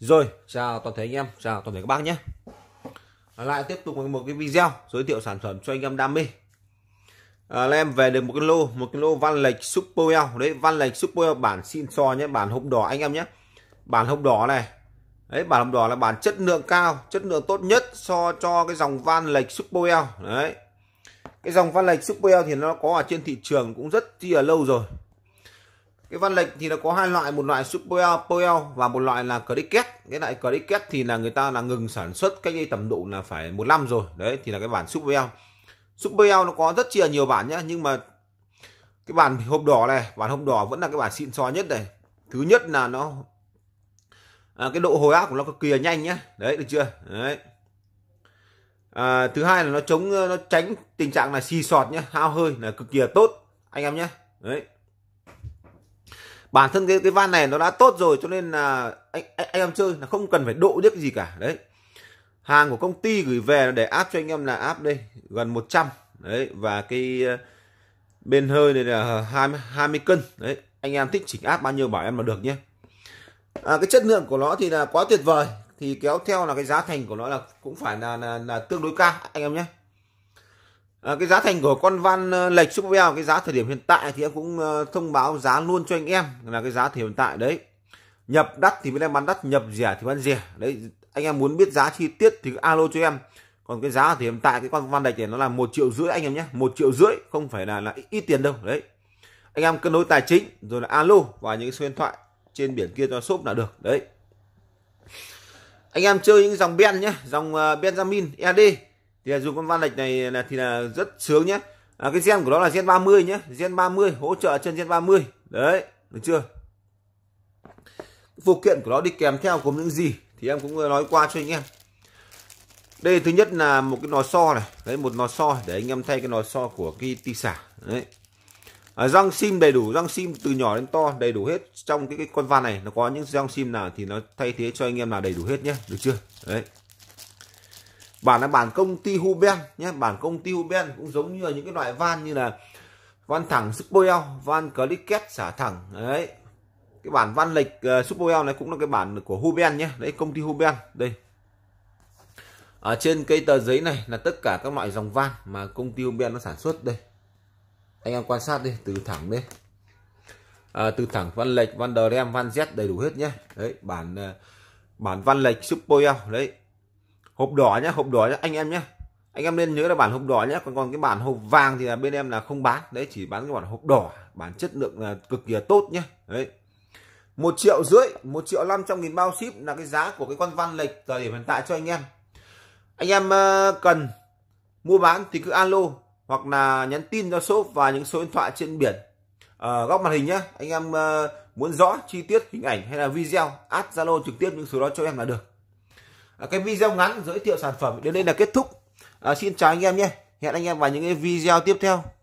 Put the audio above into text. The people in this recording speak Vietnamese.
Rồi, chào toàn thể anh em, chào toàn thể các bác nhé. Lại tiếp tục một cái video giới thiệu sản phẩm cho anh em đam mê. À, là em về được một cái lô, một cái lô van lệch Super Đấy, van lệch Super bản xin so nhé, bản hộp đỏ anh em nhé. Bản hộp đỏ này. Đấy, bản hộp đỏ là bản chất lượng cao, chất lượng tốt nhất so cho cái dòng van lệch Super Đấy. Cái dòng van lệch Super thì nó có ở trên thị trường cũng rất chi là lâu rồi cái văn lệnh thì nó có hai loại một loại super poel và một loại là cricket cái loại cricket thì là người ta là ngừng sản xuất cách đây tầm độ là phải một năm rồi đấy thì là cái bản super poel super nó có rất chia nhiều bản nhá nhưng mà cái bản hộp đỏ này bản hộp đỏ vẫn là cái bản xịn xò nhất này thứ nhất là nó à, cái độ hồi áp của nó cực kỳ nhanh nhá đấy được chưa đấy à, thứ hai là nó chống nó tránh tình trạng là xì sọt nhá hao hơi là cực kỳ tốt anh em nhé đấy bản thân cái cái van này nó đã tốt rồi cho nên là anh anh, anh em chơi là không cần phải độ cái gì cả đấy hàng của công ty gửi về để áp cho anh em là áp đây gần 100 đấy và cái ờ, bên hơi này là 20 20 cân đấy anh em thích chỉnh áp bao nhiêu bảo em là được nhé à, cái chất lượng của nó thì là quá tuyệt vời thì kéo theo là cái giá thành của nó là cũng phải là là, là tương đối cao anh em nhé À, cái giá thành của con van ờ, lệch Super cái giá thời điểm hiện tại thì em cũng ờ, thông báo giá luôn cho anh em là cái giá thời điểm hiện tại đấy. Nhập đắt thì bên em bán đắt, nhập rẻ thì bán rẻ. Đấy, anh em muốn biết giá chi tiết thì alo cho em. Còn cái giá thì hiện tại cái con van lệch này nó là một triệu rưỡi anh em nhé, một triệu rưỡi không phải là là ít tiền đâu đấy. Anh em cân đối tài chính rồi là alo và những số điện thoại trên biển kia cho shop là được đấy. Anh em chơi những dòng Ben nhé, dòng Benjamin ED thì dùng con van lệch này là thì là rất sướng nhé à, cái gen của nó là gen 30 nhé gen 30 hỗ trợ chân gen 30 đấy được chưa phụ kiện của nó đi kèm theo gồm những gì thì em cũng nói qua cho anh em đây thứ nhất là một cái lò xo này đấy một lò xo để anh em thay cái lò xo của cái ti xả đấy à, răng sim đầy đủ răng sim từ nhỏ đến to đầy đủ hết trong cái, cái con van này nó có những răng sim nào thì nó thay thế cho anh em là đầy đủ hết nhé được chưa đấy bản là bản công ty Huben nhé bản công ty Huben cũng giống như là những cái loại van như là van thẳng Superl van Clicket xả thẳng đấy cái bản van lệch uh, ờ, Superl này cũng là cái bản của Huben nhé đấy công ty Huben đây ở trên cây tờ giấy này là tất cả các loại dòng van mà công ty Huben nó sản xuất đây anh em quan sát đi từ thẳng đây à, từ thẳng van lệch van đờ van z đầy đủ hết nhé đấy bản ờ, bản van lệch super đấy hộp đỏ nhá hộp đỏ nhá anh em nhé anh em nên nhớ là bản hộp đỏ nhé còn còn cái bản hộp vàng thì là bên em là không bán đấy chỉ bán cái bản hộp đỏ bản chất lượng là cực kỳ tốt nhé đấy một triệu rưỡi một triệu năm trăm nghìn bao ship là cái giá của cái con văn lịch thời điểm hiện tại cho anh em anh em ờ, cần mua bán thì cứ alo hoặc là nhắn tin cho shop và những số điện thoại trên biển à, góc màn hình nhé anh em ờ, muốn rõ chi tiết hình ảnh hay là video add zalo trực tiếp những số đó cho em là được À, cái video ngắn giới thiệu sản phẩm đến đây là kết thúc à, xin chào anh em nhé hẹn anh em vào những cái video tiếp theo